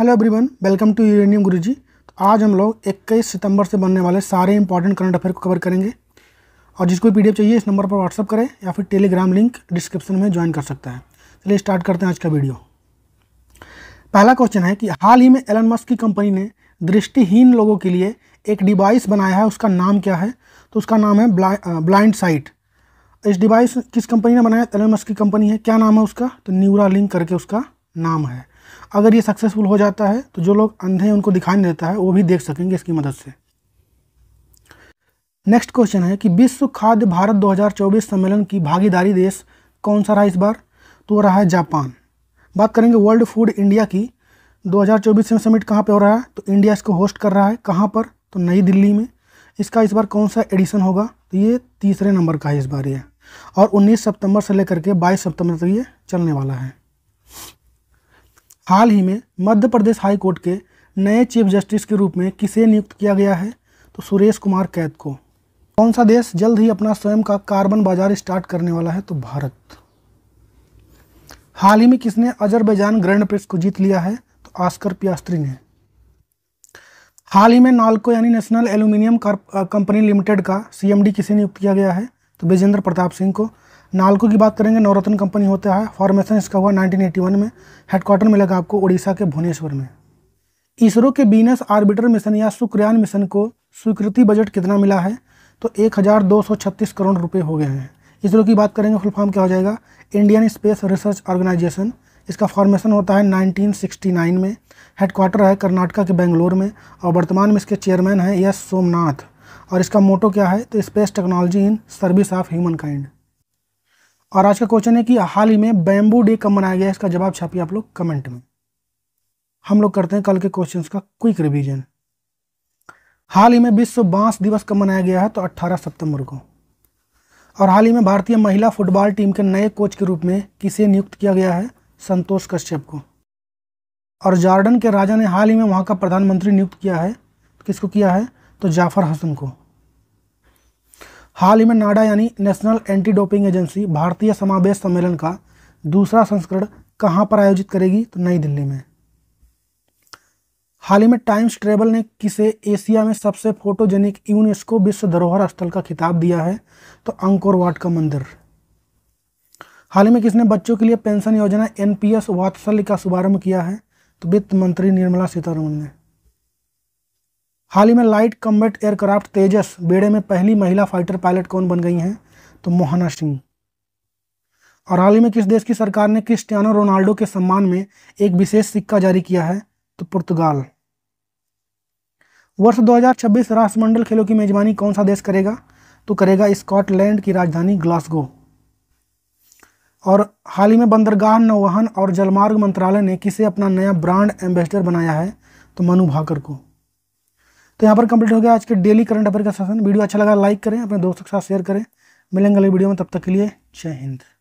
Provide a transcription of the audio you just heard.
hello everyone welcome to uranium Guruji तो आज हम लोग 21 सितंबर से बनने वाले सारे इंपॉर्टेंट करंट अफेयर को कवर करेंगे और जिसको पीडीएफ चाहिए इस नंबर पर व्हाट्सअप करें या फिर टेलीग्राम लिंक डिस्क्रिप्शन में ज्वाइन कर सकता है चलिए स्टार्ट करते हैं आज का वीडियो पहला क्वेश्चन है कि हाल ही में एलन मस्क की कंपनी ने दृष्टिहीन लोगों के लिए एक डिवाइस बनाया है उसका नाम क्या है तो उसका नाम है ब्लाइंड साइट इस डिवाइस किस कंपनी ने बनाया एलन मस्क की कंपनी है क्या नाम है उसका तो न्यूरा लिंक करके उसका नाम है अगर ये सक्सेसफुल हो जाता है तो जो लोग अंधे हैं उनको दिखाई नहीं देता है वो भी देख सकेंगे इसकी मदद से नेक्स्ट क्वेश्चन है कि विश्व खाद्य भारत 2024 सम्मेलन की भागीदारी देश कौन सा रहा इस बार तो रहा है जापान बात करेंगे वर्ल्ड फूड इंडिया की 2024 में समिट कहाँ पे हो रहा है तो इंडिया इसको होस्ट कर रहा है कहाँ पर तो नई दिल्ली में इसका इस बार कौन सा एडिशन होगा तो ये तीसरे नंबर का है इस बार ये और 19 सितंबर से लेकर के 22 सितंबर तक ये चलने वाला है हाल ही में मध्य प्रदेश हाई कोर्ट के नए चीफ जस्टिस के रूप में किसे नियुक्त किया गया है तो सुरेश कुमार कैद को कौन सा देश जल्द ही अपना स्वयं का कार्बन बाजार स्टार्ट करने वाला है तो भारत हाल ही में किसने अजरबैजान ग्रैंड प्रेस को जीत लिया है तो आस्कर पियास्त्री ने हाल ही में नालको यानी नेशनल एल्यूमिनियम कंपनी लिमिटेड का सीएमडी किसे नियुक्त किया गया है तो बिजेंद्र प्रताप सिंह को नालको की बात करेंगे नवरत्न कंपनी होता है फॉर्मेशन इसका हुआ 1981 में हेडक्वार्टर मिलेगा आपको उड़ीसा के भुवनेश्वर में इसरो के बीनस आर्बिटर मिशन या शुक्रयान मिशन को स्वीकृति बजट कितना मिला है तो एक करोड़ रुपये हो गए हैं इसरो की बात करेंगे फुल फॉर्म क्या हो जाएगा इंडियन स्पेस रिसर्च ऑर्गेनाइजेशन इसका फॉर्मेशन होता है 1969 में हेडक्वार्टर है कर्नाटका के बेंगलोर में और वर्तमान में इसके चेयरमैन हैं एस सोमनाथ और इसका मोटो क्या है तो space technology in service of humankind और आज का क्वेश्चन है कि हाल ही में बैम्बू डे कब मनाया गया इसका जवाब छापिए आप लोग कमेंट में हम लोग करते हैं कल के क्वेश्चन का क्विक रिविजन हाल ही में विश्व बांस दिवस कब मनाया गया है तो 18 सितंबर को और हाल ही में भारतीय महिला फुटबॉल टीम के नए कोच के रूप में किसे नियुक्त किया गया है संतोष कश्यप को और जॉर्डन के राजा ने हाल ही में वहाँ का प्रधानमंत्री नियुक्त किया है किसको किया है तो जाफ़र हसन को हाल ही में नाडा यानी नेशनल एंटी डोपिंग एजेंसी भारतीय समावेश सम्मेलन का दूसरा संस्करण कहां पर आयोजित करेगी तो नई दिल्ली में हाल ही में टाइम्स ट्रेवल ने किसे एशिया में सबसे फोटोजेनिक यूनेस्को विश्व धरोहर स्थल का खिताब दिया है तो अंकोर वाट का मंदिर हाल ही में किसने बच्चों के लिए पेंशन योजना एनपीएस वात्सल्य का शुभारंभ किया है तो वित्त मंत्री निर्मला सीतारमण ने हाल ही में लाइट कम्बेट एयरक्राफ्ट तेजस बेड़े में पहली महिला फाइटर पायलट कौन बन गई हैं तो मोहना सिंह और हाल ही में किस देश की सरकार ने क्रिस्टियानो रोनाल्डो के सम्मान में एक विशेष सिक्का जारी किया है तो पुर्तगाल वर्ष 2026 राष्ट्रमंडल खेलों की मेजबानी कौन सा देश करेगा तो करेगा स्कॉटलैंड की राजधानी ग्लासगो और हाल ही में बंदरगाह नौवहन और जलमार्ग मंत्रालय ने किसे अपना नया ब्रांड एम्बेसडर बनाया है तो मनु भाकर को तो यहाँ पर कंप्लीट हो गया आज के डेली करंट अफेयर का सेशन वीडियो अच्छा लगा लाइक करें अपने दोस्तों के साथ शेयर करें मिलेंगे अगले वीडियो में तब तक के लिए जय हिंद